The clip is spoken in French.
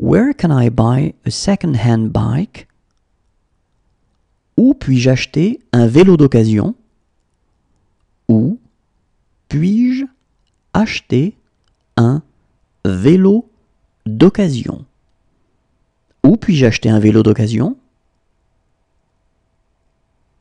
Where can I buy a second-hand bike? Où puis-je acheter un vélo d'occasion? Où puis-je acheter un vélo d'occasion? Où puis-je acheter un vélo d'occasion?